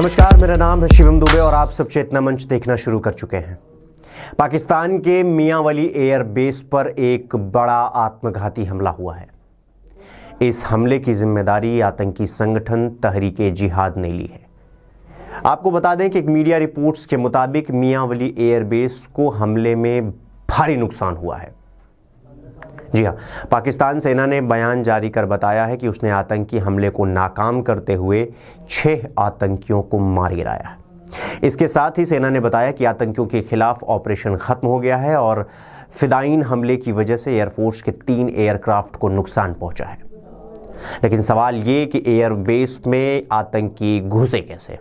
नमस्कार मेरा नाम है शिवम दुबे और आप सब चेतना मंच देखना शुरू कर चुके हैं पाकिस्तान के मियांवली एयरबेस पर एक बड़ा आत्मघाती हमला हुआ है इस हमले की जिम्मेदारी आतंकी संगठन तहरीक जिहाद ने ली है आपको बता दें कि एक मीडिया रिपोर्ट्स के मुताबिक मियावली एयरबेस को हमले में भारी नुकसान हुआ है जी हाँ पाकिस्तान सेना ने बयान जारी कर बताया है कि उसने आतंकी हमले को नाकाम करते हुए छः आतंकियों को मार गिराया है इसके साथ ही सेना ने बताया कि आतंकियों के खिलाफ ऑपरेशन खत्म हो गया है और फिदाइन हमले की वजह से एयरफोर्स के तीन एयरक्राफ्ट को नुकसान पहुंचा है लेकिन सवाल ये कि एयरबेस में आतंकी घुसे कैसे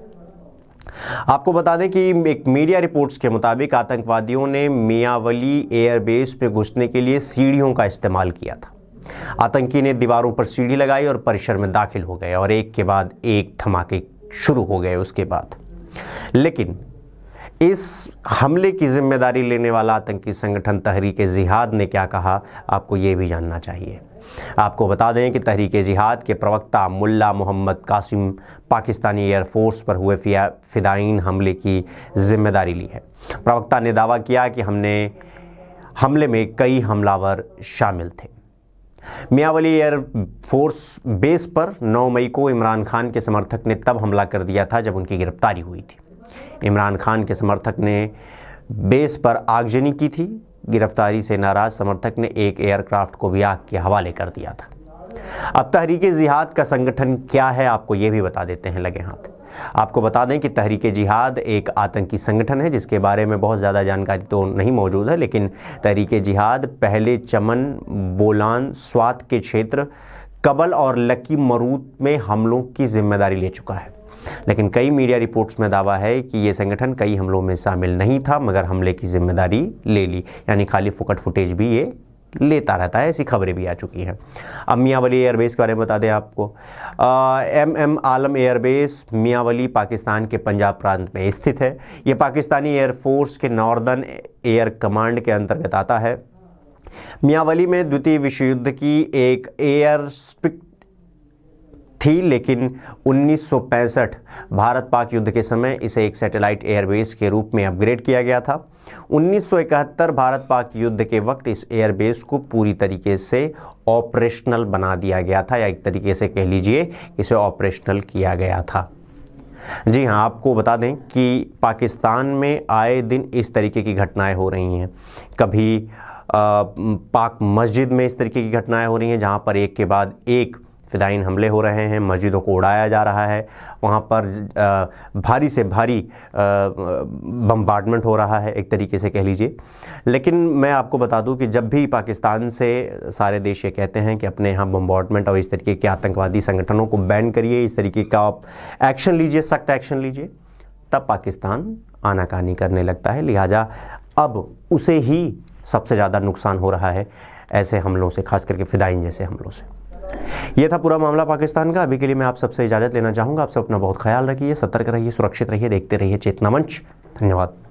आपको बता दें कि एक मीडिया रिपोर्ट्स के मुताबिक आतंकवादियों ने मियावली एयरबेस पर घुसने के लिए सीढ़ियों का इस्तेमाल किया था आतंकी ने दीवारों पर सीढ़ी लगाई और परिसर में दाखिल हो गए और एक के बाद एक धमाके शुरू हो गए उसके बाद लेकिन इस हमले की जिम्मेदारी लेने वाला आतंकी संगठन तहरीक जिहाद ने क्या कहा आपको ये भी जानना चाहिए आपको बता दें कि तहरीक जिहाद के प्रवक्ता मुल्ला मोहम्मद कासिम पाकिस्तानी एयरफोर्स पर हुए फिदाइन हमले की जिम्मेदारी ली है प्रवक्ता ने दावा किया कि हमने हमले में कई हमलावर शामिल थे मियावली एयरफोर्स बेस पर 9 मई को इमरान खान के समर्थक ने तब हमला कर दिया था जब उनकी गिरफ्तारी हुई थी इमरान खान के समर्थक ने बेस पर आगजनी की थी गिरफ्तारी से नाराज़ समर्थक ने एक एयरक्राफ्ट को भी आग के हवाले कर दिया था अब तहरीक जिहाद का संगठन क्या है आपको यह भी बता देते हैं लगे हाथ आपको बता दें कि तहरीक जिहाद एक आतंकी संगठन है जिसके बारे में बहुत ज़्यादा जानकारी तो नहीं मौजूद है लेकिन तहरीक जिहाद पहले चमन बोलान स्वात के क्षेत्र कबल और लकी मरूद में हमलों की जिम्मेदारी ले चुका है लेकिन कई मीडिया रिपोर्ट्स में दावा है कि ये संगठन कई हमलों में शामिल नहीं था मगर हमले की जिम्मेदारी ले ली यानी खाली फुकट फुटेज भी ये लेता रहता है ऐसी खबरें भी आ चुकी हैं अब मियावली एयरबेस के बारे में बता दें आपको M M Alam airbase Mianwali Pakistan के पंजाब प्रांत में स्थित है ये पाकिस्तानी एयरफोर्स के नॉर्दर्न एयर कमांड के अंतर्गत आता है मियावली में द्वितीय विश्व युद्ध की एक एयर स्ट्रिक्ट थी लेकिन उन्नीस भारत पाक युद्ध के समय इसे एक सैटेलाइट एयरबेस के रूप में अपग्रेड किया गया था 1971 भारत पाक युद्ध के वक्त इस एयरबेस को पूरी तरीके से ऑपरेशनल बना दिया गया था या एक तरीके से कह लीजिए इसे ऑपरेशनल किया गया था जी हाँ आपको बता दें कि पाकिस्तान में आए दिन इस तरीके की घटनाएं हो रही हैं कभी आ, पाक मस्जिद में इस तरीके की घटनाएं हो रही हैं जहाँ पर एक के बाद एक फिदाइन हमले हो रहे हैं मस्जिदों को उड़ाया जा रहा है वहाँ पर भारी से भारी बम्बार्डमेंट हो रहा है एक तरीके से कह लीजिए लेकिन मैं आपको बता दूं कि जब भी पाकिस्तान से सारे देश ये कहते हैं कि अपने यहाँ बम्बार्टमेंट और इस तरीके के आतंकवादी संगठनों को बैन करिए इस तरीके का आप एक्शन लीजिए सख्त एक्शन लीजिए तब पाकिस्तान आनाकानी करने लगता है लिहाजा अब उसे ही सबसे ज़्यादा नुकसान हो रहा है ऐसे हमलों से खास करके फ़िदाइन जैसे हमलों से ये था पूरा मामला पाकिस्तान का अभी के लिए मैं आप सबसे इजाज़त लेना चाहूंगा आप सब अपना बहुत ख्याल रखिए सतर्क रहिए सुरक्षित रहिए देखते रहिए चेतना मंच धन्यवाद